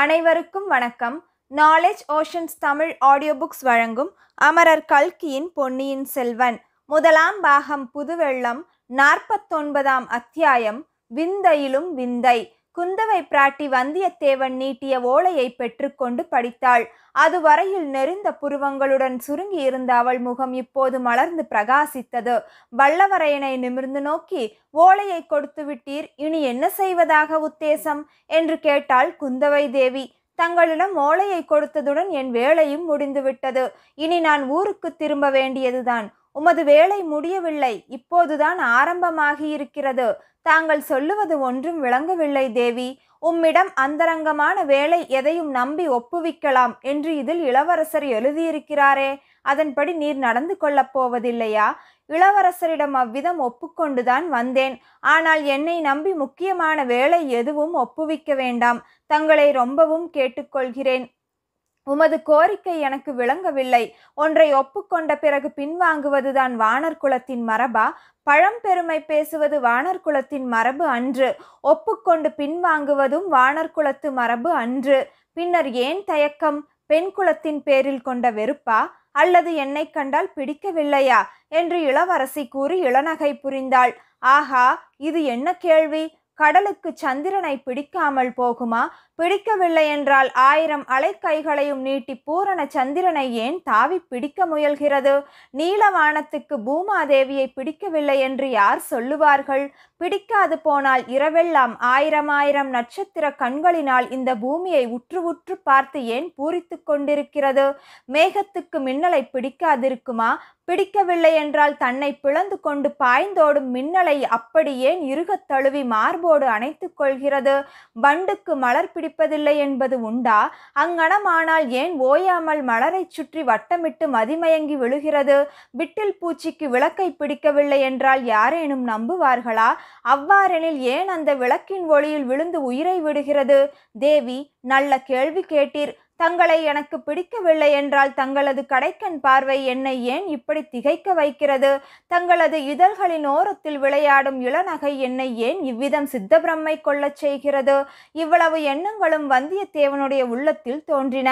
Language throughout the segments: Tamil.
அனைவருக்கும் வணக்கம் knowledge oceans Tamil audio books வழங்கும் அமரர் கல்கியின் பொன்னியின் செல்வன் முதலாம் பாகம் புதுவெள்ளம் நாற்பத்தொன்பதாம் அத்தியாயம் விந்தையிலும் விந்தை குந்தவை பிராட்டி வந்தியத்தேவன் நீட்டிய ஓலையை பெற்றுக்கொண்டு படித்தாள் அதுவரையில் நெருந்த புருவங்களுடன் சுருங்கி இருந்த அவள் முகம் இப்போது மலர்ந்து பிரகாசித்தது வல்லவரையனை நிமிர்ந்து நோக்கி ஓலையை கொடுத்து விட்டீர் இனி என்ன செய்வதாக உத்தேசம் என்று கேட்டாள் குந்தவை தேவி தங்களிடம் ஓலையை கொடுத்ததுடன் என் வேலையும் முடிந்துவிட்டது இனி நான் ஊருக்கு திரும்ப வேண்டியதுதான் உமது வேலை முடியவில்லை இப்போதுதான் ஆரம்பமாகி இருக்கிறது தாங்கள் சொல்லுவது ஒன்றும் விளங்கவில்லை தேவி உம்மிடம் அந்தரங்கமான வேலை எதையும் நம்பி ஒப்புவிக்கலாம் என்று இதில் இளவரசர் எழுதியிருக்கிறாரே அதன்படி நீர் நடந்து கொள்ளப் போவதில்லையா இளவரசரிடம் அவ்விதம் ஒப்புக்கொண்டுதான் வந்தேன் ஆனால் என்னை நம்பி முக்கியமான வேலை எதுவும் ஒப்புவிக்க வேண்டாம் தங்களை ரொம்பவும் கேட்டுக்கொள்கிறேன் உமது கோரிக்கை எனக்கு விளங்கவில்லை ஒன்றை ஒப்புக்கொண்ட பிறகு பின்வாங்குவதுதான் வானர் குலத்தின் மரபா பழம்பெருமை பேசுவது வானர் குலத்தின் மரபு அன்று ஒப்புக்கொண்டு பின்வாங்குவதும் வானர் குலத்து மரபு அன்று பின்னர் ஏன் தயக்கம் பெண் குலத்தின் பேரில் கொண்ட வெறுப்பா அல்லது என்னை கண்டால் பிடிக்கவில்லையா என்று இளவரசி கூறி இளநகை புரிந்தாள் ஆஹா இது என்ன கேள்வி கடலுக்கு சந்திரனை பிடிக்காமல் போகுமா பிடிக்கவில்லை என்றால் ஆயிரம் அலைக்கைகளையும் நீட்டி பூரண சந்திரனை ஏன் தாவி பிடிக்க முயல்கிறது நீலவானத்துக்கு பூமாதேவியை பிடிக்கவில்லை என்று யார் சொல்லுவார்கள் பிடிக்காது போனால் இரவெல்லாம் ஆயிரம் ஆயிரம் நட்சத்திர கண்களினால் இந்த பூமியை உற்று உற்று பார்த்து ஏன் பூரித்து கொண்டிருக்கிறது மேகத்துக்கு மின்னலை பிடிக்காதிருக்குமா பிடிக்கவில்லை என்றால் தன்னை பிளந்து கொண்டு பாய்ந்தோடும் மின்னலை அப்படியே இருகத் தழுவி மார்போடு அணைத்து கொள்கிறது வண்டுக்கு மலர் பிடிப்பதில்லை என்பது உண்டா அங்கனமானால் ஏன் ஓயாமல் மலரை சுற்றி வட்டமிட்டு மதிமயங்கி விழுகிறது விட்டில் பூச்சிக்கு விளக்கை பிடிக்கவில்லை என்றால் யாரேனும் நம்புவார்களா அவ்வாறெனில் ஏன் அந்த விளக்கின் ஒளியில் விழுந்து உயிரை விடுகிறது தேவி நல்ல கேள்வி கேட்டீர் தங்களை எனக்கு பிடிக்கவில்லை என்றால் தங்களது கடைக்கண் பார்வை என்னை ஏன் இப்படி திகைக்க வைக்கிறது தங்களது இதழ்களின் ஓரத்தில் விளையாடும் இளநகை என்னை ஏன் இவ்விதம் சித்தபிரம்மை கொள்ளச் செய்கிறது இவ்வளவு எண்ணங்களும் வந்தியத்தேவனுடைய உள்ளத்தில் தோன்றின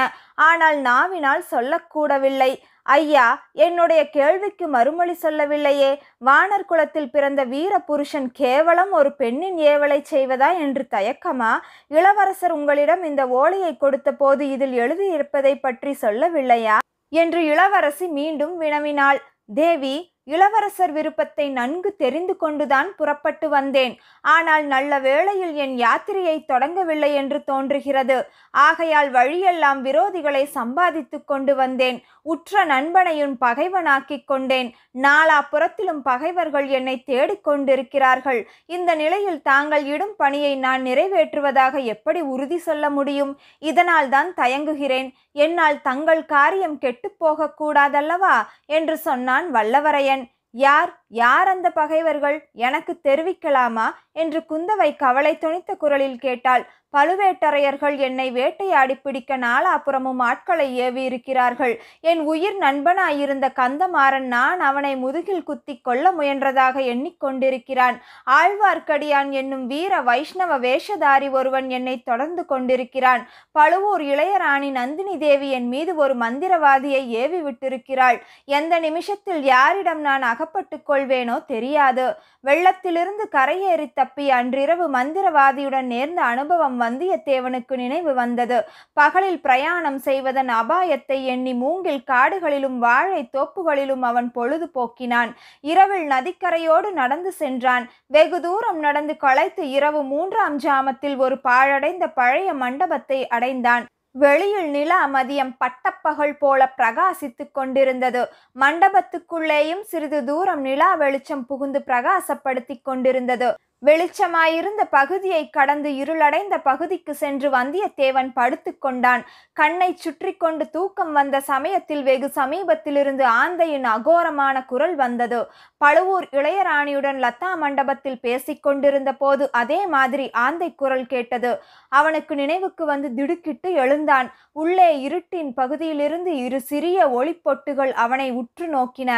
ஆனால் நாவினால் சொல்லக்கூடவில்லை ஐயா என்னுடைய கேள்விக்கு மறுமொழி சொல்லவில்லையே வானர் குலத்தில் பிறந்த வீர புருஷன் கேவலம் ஒரு பெண்ணின் ஏவலை செய்வதா என்று தயக்கமா இளவரசர் உங்களிடம் இந்த ஓலையை கொடுத்த போது இதில் எழுதியிருப்பதை பற்றி சொல்லவில்லையா என்று இளவரசி மீண்டும் வினவினாள் தேவி இளவரசர் விருப்பத்தை நன்கு தெரிந்து கொண்டுதான் புறப்பட்டு வந்தேன் ஆனால் நல்ல வேளையில் என் யாத்திரையை தொடங்கவில்லை என்று தோன்றுகிறது ஆகையால் வழியெல்லாம் விரோதிகளை சம்பாதித்து கொண்டு வந்தேன் உற்ற நண்பனையும் பகைவனாக்கிக் கொண்டேன் நாலா புறத்திலும் பகைவர்கள் என்னை தேடிக்கொண்டிருக்கிறார்கள் இந்த நிலையில் தாங்கள் இடும் பணியை நான் நிறைவேற்றுவதாக எப்படி உறுதி சொல்ல முடியும் இதனால் தான் தயங்குகிறேன் என்னால் தங்கள் காரியம் கெட்டுப்போக கூடாதல்லவா என்று சொன்னான் வல்லவரையன் யார் யார் அந்த பகைவர்கள் எனக்கு தெரிவிக்கலாமா என்று குந்தவை கவலை துணித்த குரலில் கேட்டாள் பழுவேட்டரையர்கள் என்னை வேட்டையாடி பிடிக்க நாலாப்புறமும் ஆட்களை ஏவி இருக்கிறார்கள் என் உயிர் நண்பனாயிருந்த கந்தமாறன் நான் அவனை முதுகில் குத்தி கொள்ள முயன்றதாக எண்ணிக்கொண்டிருக்கிறான் ஆழ்வார்க்கடியான் என்னும் வீர வைஷ்ணவ வேஷதாரி ஒருவன் என்னை தொடர்ந்து கொண்டிருக்கிறான் பழுவூர் இளையராணி நந்தினி தேவி என் மீது ஒரு மந்திரவாதியை ஏவி விட்டிருக்கிறாள் எந்த நிமிஷத்தில் யாரிடம் நான் அகப்பட்டுக் கொள்வேனோ தெரியாது வெள்ளத்திலிருந்து கரையேறி தப்பி அன்றிரவு மந்திரவாதியுடன் நேர்ந்த அனுபவம் வந்தியத்தேவனுக்கு நினைவு வந்தது பகலில் பிரயாணம் செய்வதன் அபாயத்தை எண்ணி மூங்கில் காடுகளிலும் வாழை தோப்புகளிலும் அவன் பொழுது போக்கினான் இரவில் நதிக்கரையோடு நடந்து சென்றான் வெகு தூரம் நடந்து களைத்து இரவு மூன்றாம் ஜாமத்தில் ஒரு பாழடைந்த பழைய மண்டபத்தை அடைந்தான் வெளியில் நில மதியம் பட்டப்பகல் போல பிரகாசித்து கொண்டிருந்தது மண்டபத்துக்குள்ளேயும் சிறிது தூரம் நிலா வெளிச்சம் புகுந்து பிரகாசப்படுத்தி கொண்டிருந்தது வெளிச்சமாயிருந்த பகுதியை கடந்து இருளடைந்த பகுதிக்கு சென்று வந்தியத்தேவன் படுத்து கொண்டான் கண்ணை சுற்றி கொண்டு தூக்கம் வந்த சமயத்தில் வெகு சமீபத்திலிருந்து ஆந்தையின் அகோரமான குரல் வந்தது பழுவூர் இளையராணியுடன் லத்தா மண்டபத்தில் பேசிக்கொண்டிருந்த போது அதே மாதிரி ஆந்தை குரல் கேட்டது அவனுக்கு நினைவுக்கு வந்து திடுக்கிட்டு எழுந்தான் உள்ளே இருட்டின் பகுதியிலிருந்து இரு சிறிய ஒளிப்பொட்டுகள் அவனை உற்று நோக்கின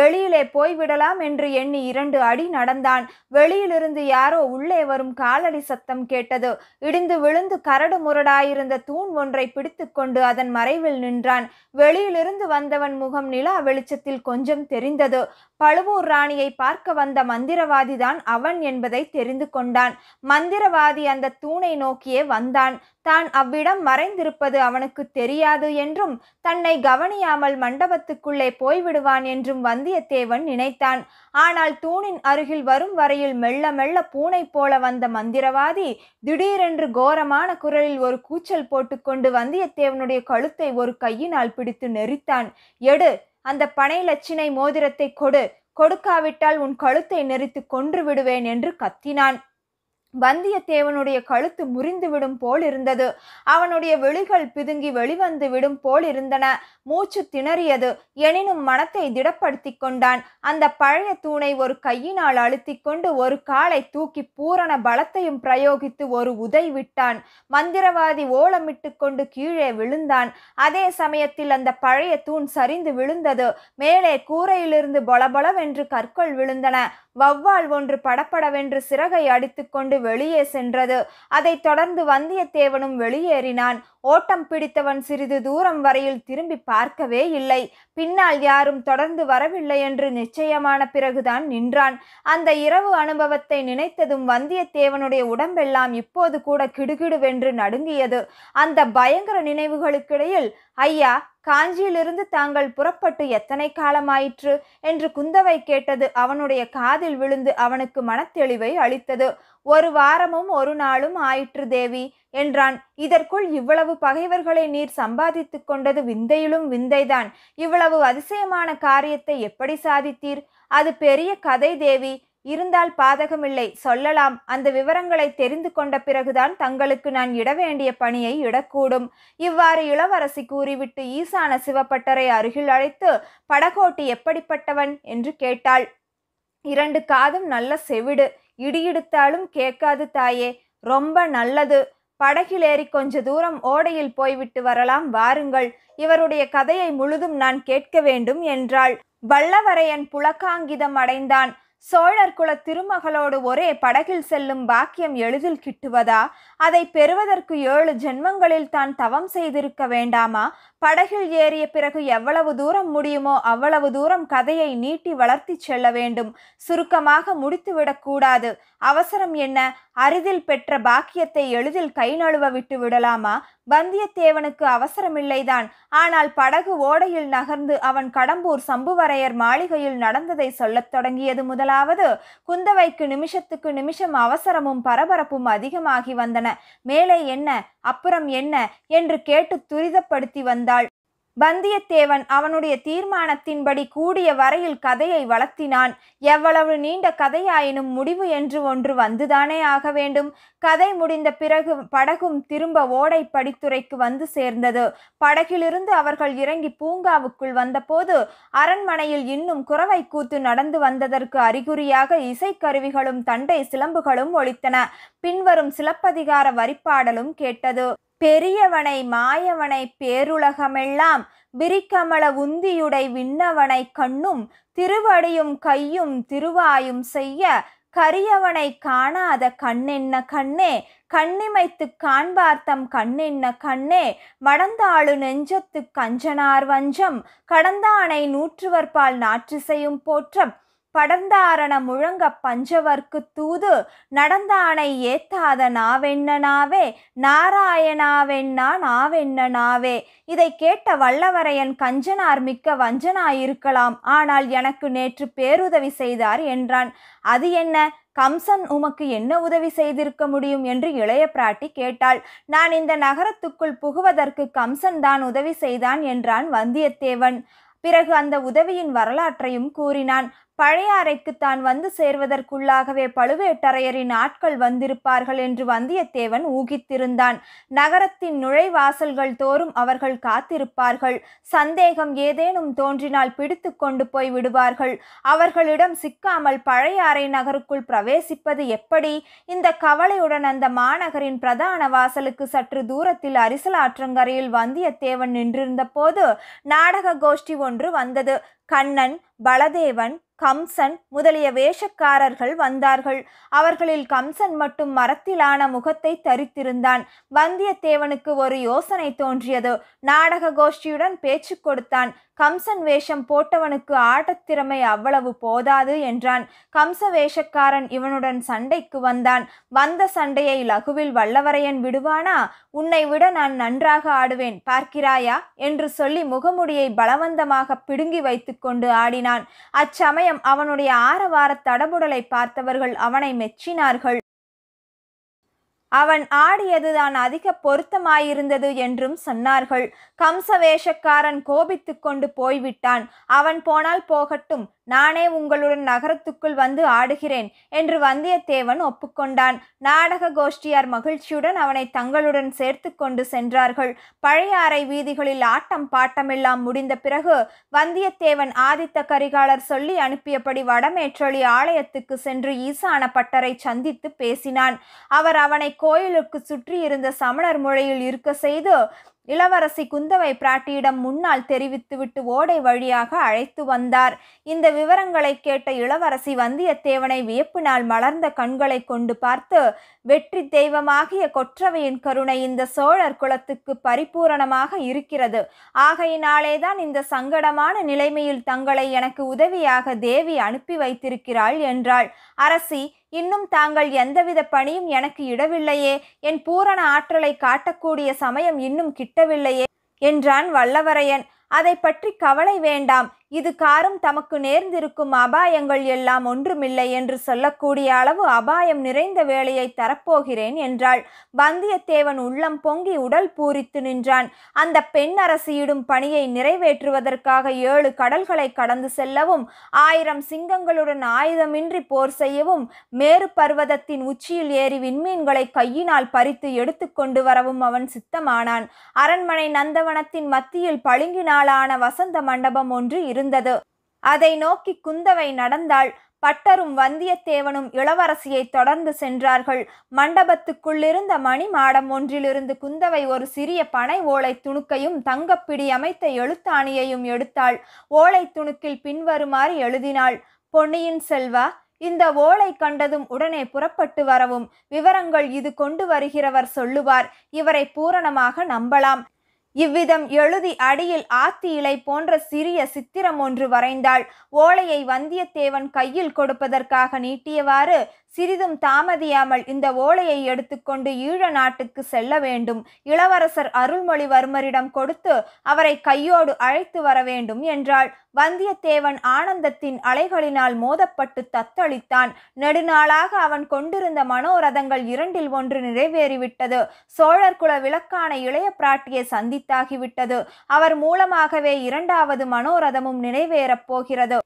வெளியிலே போய்விடலாம் என்று எண்ணி இரண்டு அடி நடந்தான் வெளியிலிருந்து யாரோ உள்ளே வரும் காலடி சத்தம் கேட்டது இடிந்து விழுந்து கரடு முரடாயிருந்த தூண் ஒன்றை பிடித்துக்கொண்டு அதன் மறைவில் நின்றான் வெளியிலிருந்து வந்தவன் முகம் நிலா வெளிச்சத்தில் கொஞ்சம் தெரிந்தது பழுவூர் ராணியை பார்க்க வந்த மந்திரவாதிதான் அவன் என்பதை தெரிந்து கொண்டான் மந்திரவாதி அந்த தூணை நோக்கியே வந்தான் தான் அவ்விடம் மறைந்திருப்பது அவனுக்கு தெரியாது என்றும் தன்னை கவனியாமல் மண்டபத்துக்குள்ளே போய்விடுவான் என்றும் வந்தியத்தேவன் நினைத்தான் ஆனால் தூணின் அருகில் வரும் வரையில் மெல்ல மெல்ல பூனை போல வந்த மந்திரவாதி திடீரென்று கோரமான குரலில் ஒரு கூச்சல் போட்டுக்கொண்டு வந்தியத்தேவனுடைய கழுத்தை ஒரு கையினால் பிடித்து நெறித்தான் எடு அந்த பனை லட்சினை மோதிரத்தை கொடு கொடுக்காவிட்டால் உன் கழுத்தை நெறித்து கொன்று விடுவேன் என்று கத்தினான் வந்தியத்தேவனுடைய கழுத்து முறிந்துவிடும் போல் இருந்தது அவனுடைய விழிகள் பிதுங்கி வெளிவந்து விடும் போல் இருந்தன மூச்சு திணறியது எனினும் மனத்தை திடப்படுத்தி கொண்டான் அந்த பழைய தூணை ஒரு கையினால் அழுத்தி கொண்டு ஒரு காலை தூக்கி பூரண பலத்தையும் பிரயோகித்து ஒரு உதை விட்டான் மந்திரவாதி ஓலமிட்டு கொண்டு கீழே விழுந்தான் அதே சமயத்தில் அந்த பழைய தூண் சரிந்து விழுந்தது மேலே கூரையிலிருந்து பலபலவென்று கற்கள் விழுந்தன வௌவால் ஒன்று படப்படவென்று சிறகை அடித்துக்கொண்டு வெளியே சென்றது அதைத் தொடர்ந்து வந்தியத்தேவனும் வெளியேறினான் ஓட்டம் பிடித்தவன் சிறிது தூரம் வரையில் திரும்பி பார்க்கவே இல்லை பின்னால் யாரும் தொடர்ந்து வரவில்லை என்று நிச்சயமான பிறகுதான் நின்றான் அந்த இரவு அனுபவத்தை நினைத்ததும் வந்தியத்தேவனுடைய உடம்பெல்லாம் இப்போது கூட கிடுகிடுவென்று நடுங்கியது அந்த பயங்கர நினைவுகளுக்கிடையில் ஐயா காஞ்சியிலிருந்து தாங்கள் புறப்பட்டு எத்தனை காலமாயிற்று என்று குந்தவை கேட்டது அவனுடைய காதில் விழுந்து அவனுக்கு மனத்தெளிவை அளித்தது ஒரு வாரமும் ஒரு நாளும் ஆயிற்று தேவி என்றான் இதற்குள் இவ்வளவு பகைவர்களை நீர் சம்பாதித்து கொண்டது விந்தையிலும் விந்தைதான் இவ்வளவு அதிசயமான காரியத்தை எப்படி சாதித்தீர் அது பெரிய கதை தேவி இருந்தால் பாதகமில்லை சொல்லலாம் அந்த விவரங்களை தெரிந்து கொண்ட பிறகுதான் தங்களுக்கு நான் இட வேண்டிய பணியை இடக்கூடும் இவ்வாறு இளவரசி கூறிவிட்டு ஈசான சிவப்பட்டரை அருகில் அழைத்து படகோட்டி எப்படிப்பட்டவன் என்று கேட்டாள் இரண்டு காதும் நல்ல செவிடு இடியிடுத்தாலும் கேட்காது தாயே ரொம்ப நல்லது படகிலேறி கொஞ்ச தூரம் ஓடையில் போய்விட்டு வரலாம் வாருங்கள் இவருடைய கதையை முழுதும் நான் கேட்க வேண்டும் என்றாள் வல்லவரையன் புலக்காங்கிதம் அடைந்தான் சோழர் குல திருமகளோடு ஒரே படகில் செல்லும் பாக்கியம் எளிதில் கிட்டுவதா அதை பெறுவதற்கு ஏழு ஜென்மங்களில் தான் தவம் செய்திருக்க வேண்டாமா படகில் ஏறிய பிறகு எவ்வளவு தூரம் முடியுமோ அவ்வளவு தூரம் கதையை நீட்டி வளர்த்தி செல்ல வேண்டும் சுருக்கமாக முடித்துவிடக்கூடாது அவசரம் என்ன அரிதில் பெற்ற பாக்கியத்தை எளிதில் கை நழுவ விட்டு விடலாமா வந்தியத்தேவனுக்கு அவசரமில்லைதான் ஆனால் படகு ஓடையில் நகர்ந்து அவன் கடம்பூர் சம்புவரையர் மாளிகையில் நடந்ததை சொல்லத் தொடங்கியது முதலாவது குந்தவைக்கு நிமிஷத்துக்கு நிமிஷம் அவசரமும் பரபரப்பும் அதிகமாகி வந்தன மேலே என்ன அப்புறம் என்ன என்று கேட்டு துரிதப்படுத்தி வந்தாள் வந்தியத்தேவன் அவனுடைய தீர்மானத்தின்படி கூடிய வரையில் கதையை வளர்த்தினான் எவ்வளவு நீண்ட கதையாயினும் முடிவு என்று ஒன்று வந்துதானே ஆக வேண்டும் கதை முடிந்த பிறகு படகும் திரும்ப ஓடை படித்துறைக்கு வந்து சேர்ந்தது படகிலிருந்து அவர்கள் இறங்கி பூங்காவுக்குள் வந்தபோது அரண்மனையில் இன்னும் குறவை கூத்து நடந்து வந்ததற்கு அறிகுறியாக இசைக்கருவிகளும் தண்டை சிலம்புகளும் ஒழித்தன பின்வரும் சிலப்பதிகார வரிப்பாடலும் கேட்டது பெரியவனை மாயவனை பேருலகமெல்லாம் விரிக்கமல உந்தியுடை விண்ணவனை கண்ணும் திருவடியும் கையும் திருவாயும் செய்ய கரியவனை காணாத கண்ணென்ன கண்ணே கண்ணிமைத்து காண்பார்த்தம் கண்ணென்ன கண்ணே மடந்தாளு நெஞ்சத்து கஞ்சனார் வஞ்சம் கடந்தானை நூற்றுவர்பால் நாற்றிசையும் போற்றம் படந்தாரண முழங்க பஞ்சவர்க்கு தூது நடந்தானை ஏத்தாத நாவென்னாவே நாராயணாவென்னா நாவென்னாவே இதை கேட்ட வல்லவரையன் கஞ்சனார் மிக்க வஞ்சனாயிருக்கலாம் ஆனால் எனக்கு நேற்று பேருதவி செய்தார் என்றான் அது என்ன கம்சன் உமக்கு என்ன உதவி செய்திருக்க முடியும் என்று இளைய பிராட்டி கேட்டாள் நான் இந்த நகரத்துக்குள் புகுவதற்கு கம்சன் தான் உதவி செய்தான் என்றான் வந்தியத்தேவன் பிறகு அந்த உதவியின் வரலாற்றையும் கூறினான் பழைய அறைக்கு தான் வந்து சேர்வதற்குள்ளாகவே பழுவேட்டரையரின் ஆட்கள் வந்திருப்பார்கள் என்று வந்தியத்தேவன் ஊகித்திருந்தான் நகரத்தின் நுழைவாசல்கள் தோறும் அவர்கள் காத்திருப்பார்கள் சந்தேகம் ஏதேனும் தோன்றினால் பிடித்து கொண்டு போய் விடுவார்கள் அவர்களிடம் சிக்காமல் பழைய அறை நகருக்குள் பிரவேசிப்பது எப்படி இந்த கவலையுடன் அந்த மாநகரின் பிரதான வாசலுக்கு சற்று தூரத்தில் அரிசலாற்றங்கரையில் வந்தியத்தேவன் நின்றிருந்த போது நாடக கோஷ்டி ஒன்று வந்தது கண்ணன் பலதேவன் கம்சன் முதலிய வேஷக்காரர்கள் வந்தார்கள் அவர்களில் கம்சன் மட்டும் மரத்திலான முகத்தை தரித்திருந்தான் வந்தியத்தேவனுக்கு ஒரு யோசனை தோன்றியது நாடக கோஷ்டியுடன் பேச்சு கொடுத்தான் கம்சன் வேஷம் போட்டவனுக்கு ஆட்டத்திறமை அவ்வளவு போதாது என்றான் கம்ச வேஷக்காரன் இவனுடன் சண்டைக்கு வந்தான் வந்த சண்டையை லகுவில் வல்லவரையன் விடுவானா உன்னை விட நான் நன்றாக ஆடுவேன் பார்க்கிறாயா என்று சொல்லி முகமுடியை பலவந்தமாக பிடுங்கி வைத்துக்கொண்டு ஆடினான் அச்சமயம் அவனுடைய ஆரவார தடபுடலை பார்த்தவர்கள் அவனை மெச்சினார்கள் அவன் ஆடியதுதான் அதிக பொருத்தமாயிருந்தது என்றும் சொன்னார்கள் கம்சவேஷக்காரன் கோபித்து கொண்டு போய்விட்டான் அவன் போனால் போகட்டும் நானே உங்களுடன் நகரத்துக்குள் வந்து ஆடுகிறேன் என்று வந்தியத்தேவன் ஒப்புக்கொண்டான் நாடக கோஷ்டியார் மகிழ்ச்சியுடன் அவனை தங்களுடன் சேர்த்து கொண்டு சென்றார்கள் பழைய அறை வீதிகளில் ஆட்டம் பாட்டமெல்லாம் முடிந்த பிறகு வந்தியத்தேவன் ஆதித்த கரிகாலர் சொல்லி அனுப்பியபடி வடமேற்றொழி ஆலயத்துக்கு சென்று ஈசான பட்டரை சந்தித்து பேசினான் அவர் அவனை கோயிலுக்கு சுற்றி இருந்த சமணர் முறையில் இருக்க செய்து இளவரசி குந்தவை பிராட்டியிடம் முன்னால் தெரிவித்துவிட்டு ஓடை வழியாக அழைத்து வந்தார் இந்த விவரங்களை கேட்ட இளவரசி வந்தியத்தேவனை வியப்பினால் மலர்ந்த கண்களை கொண்டு பார்த்து வெற்றி தெய்வமாகிய கொற்றவையின் கருணை இந்த சோழர் குலத்துக்கு பரிபூரணமாக இருக்கிறது ஆகையினாலேதான் இந்த சங்கடமான நிலைமையில் தங்களை எனக்கு உதவியாக தேவி அனுப்பி வைத்திருக்கிறாள் என்றாள் அரசி இன்னும் தாங்கள் எந்தவித பணியும் எனக்கு இடவில்லையே என் பூரண ஆற்றலை காட்டக்கூடிய சமயம் இன்னும் கிட்டவில்லையே என்றான் வல்லவரையன் அதை பற்றி கவலை வேண்டாம் இது காரும் தமக்கு நேர்ந்திருக்கும் அபாயங்கள் எல்லாம் ஒன்றுமில்லை என்று சொல்லக்கூடிய அளவு அபாயம் நிறைந்த வேலையை தரப்போகிறேன் என்றாள் வந்தியத்தேவன் உள்ளம் பொங்கி உடல் பூரித்து நின்றான் அந்த பெண் அரசியிடும் பணியை நிறைவேற்றுவதற்காக ஏழு கடல்களை கடந்து செல்லவும் ஆயிரம் சிங்கங்களுடன் ஆயுதமின்றி போர் செய்யவும் மேறு பர்வதத்தின் உச்சியில் ஏறி விண்மீன்களை கையினால் பறித்து எடுத்துக்கொண்டு வரவும் அவன் சித்தமானான் அரண்மனை நந்தவனத்தின் மத்தியில் பளிங்கினாலான வசந்த மண்டபம் ஒன்று இருந்தது அதை நோக்கி குந்தவை நடந்தாள் பட்டரும் வந்தியத்தேவனும் இளவரசியை தொடர்ந்து சென்றார்கள் மண்டபத்துக்குள்ளிருந்த மணி மாடம் ஒன்றிலிருந்து குந்தவை ஒரு சிறிய பனை ஓலை துணுக்கையும் தங்கப்பிடி அமைத்த எழுத்தாணியையும் எடுத்தாள் ஓலை துணுக்கில் பின்வருமாறு எழுதினாள் பொன்னியின் செல்வா இந்த ஓலை கண்டதும் உடனே புறப்பட்டு வரவும் விவரங்கள் இது கொண்டு வருகிறவர் சொல்லுவார் இவரை பூரணமாக நம்பலாம் இவ்விதம் எழுதி அடியில் ஆத்தி இலை போன்ற சிறிய சித்திரம் ஒன்று வரைந்தாள் ஓலையை வந்தியத்தேவன் கையில் கொடுப்பதற்காக நீட்டியவாறு சிறிதும் தாமதியாமல் இந்த ஓலையை எடுத்துக்கொண்டு ஈழ நாட்டுக்கு செல்ல வேண்டும் இளவரசர் அருள்மொழிவர்மரிடம் கொடுத்து அவரை கையோடு அழைத்து வர வேண்டும் என்றாள் வந்தியத்தேவன் ஆனந்தத்தின் அலைகளினால் மோதப்பட்டு தத்தளித்தான் நெடுநாளாக அவன் கொண்டிருந்த மனோரதங்கள் இரண்டில் ஒன்று நிறைவேறிவிட்டது சோழர்குல விளக்கான இளைய பிராட்டியை சந்தித்தாகிவிட்டது அவர் மூலமாகவே இரண்டாவது மனோரதமும் நிறைவேறப் போகிறது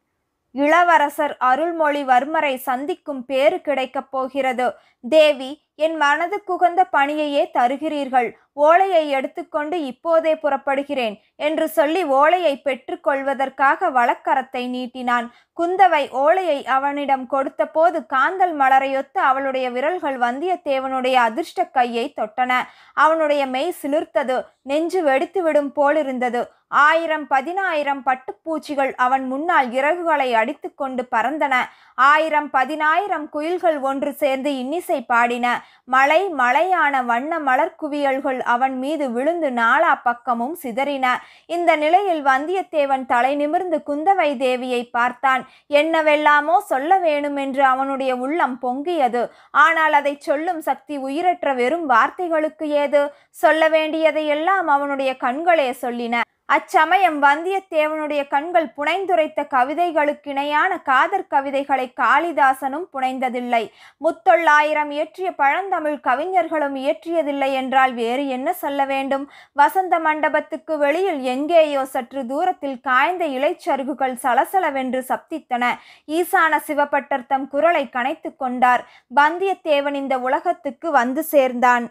இளவரசர் அருள்மொழிவர்மரை சந்திக்கும் பேறு கிடைக்கப் போகிறது தேவி என் மனது குகந்த பணியையே தருகிறீர்கள் ஓலையை எடுத்துக்கொண்டு இப்போதே புறப்படுகிறேன் என்று சொல்லி ஓலையை பெற்றுக்கொள்வதற்காக வழக்கரத்தை நீட்டினான் குந்தவை ஓலையை அவனிடம் கொடுத்தபோது காந்தல் மலரையொத்து அவளுடைய விரல்கள் வந்தியத்தேவனுடைய அதிர்ஷ்ட கையை தொட்டன அவனுடைய மெய் சிலிர்த்தது நெஞ்சு வெடித்துவிடும் போலிருந்தது ஆயிரம் பதினாயிரம் பட்டுப்பூச்சிகள் அவன் முன்னால் இறகுகளை அடித்துக்கொண்டு பறந்தன ஆயிரம் பதினாயிரம் குயில்கள் ஒன்று சேர்ந்து இன்னிசை பாடின மலை மலையான வண்ண மலர்குவியல்கள் அவன் மீது விழுந்து நாலா பக்கமும் சிதறின இந்த நிலையில் வந்தியத்தேவன் தலை நிமிர்ந்து குந்தவை தேவியை பார்த்தான் என்னவெல்லாமோ சொல்ல வேணும் என்று அவனுடைய உள்ளம் பொங்கியது ஆனால் அதை சொல்லும் சக்தி உயிரற்ற வெறும் வார்த்தைகளுக்கு ஏது சொல்ல வேண்டியதையெல்லாம் அவனுடைய கண்களே சொல்லின அச்சமயம் வந்தியத்தேவனுடைய கண்கள் புனைந்துரைத்த கவிதைகளுக்கிணையான காதற் கவிதைகளை காளிதாசனும் புனைந்ததில்லை முத்தொள்ளாயிரம் இயற்றிய பழந்தமிழ் கவிஞர்களும் இயற்றியதில்லை என்றால் வேறு என்ன சொல்ல வேண்டும் வசந்த மண்டபத்துக்கு வெளியில் எங்கேயோ சற்று தூரத்தில் காய்ந்த இலைச்சருகுகள் சலசலவென்று சப்தித்தன ஈசான சிவபட்டர் தம் குரலை கனைத்து கொண்டார் வந்தியத்தேவன் இந்த உலகத்துக்கு வந்து சேர்ந்தான்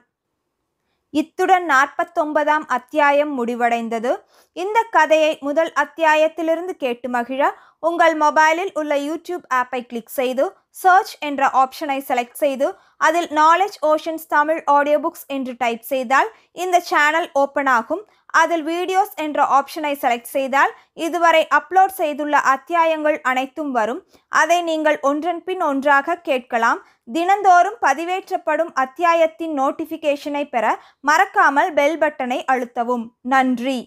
இத்துடன் நாற்பத்தொன்பதாம் அத்தியாயம் முடிவடைந்தது இந்த கதையை முதல் அத்தியாயத்திலிருந்து கேட்டு மகிழ உங்கள் மொபைலில் உள்ள யூடியூப் ஆப்பை கிளிக் செய்து சர்ச் என்ற ஆப்ஷனை செலக்ட் செய்து அதில் knowledge oceans Tamil audio books என்று டைப் செய்தால் இந்த சேனல் ஓப்பன் ஆகும் அதில் வீடியோஸ் என்ற ஆப்ஷனை செலக்ட் செய்தால் இதுவரை அப்லோட் செய்துள்ள அத்தியாயங்கள் அனைத்தும் வரும் அதை நீங்கள் ஒன்றன் பின் ஒன்றாக கேட்கலாம் தினந்தோறும் பதிவேற்றப்படும் அத்தியாயத்தின் நோட்டிஃபிகேஷனை பெற மறக்காமல் பெல் பட்டனை அழுத்தவும் நன்றி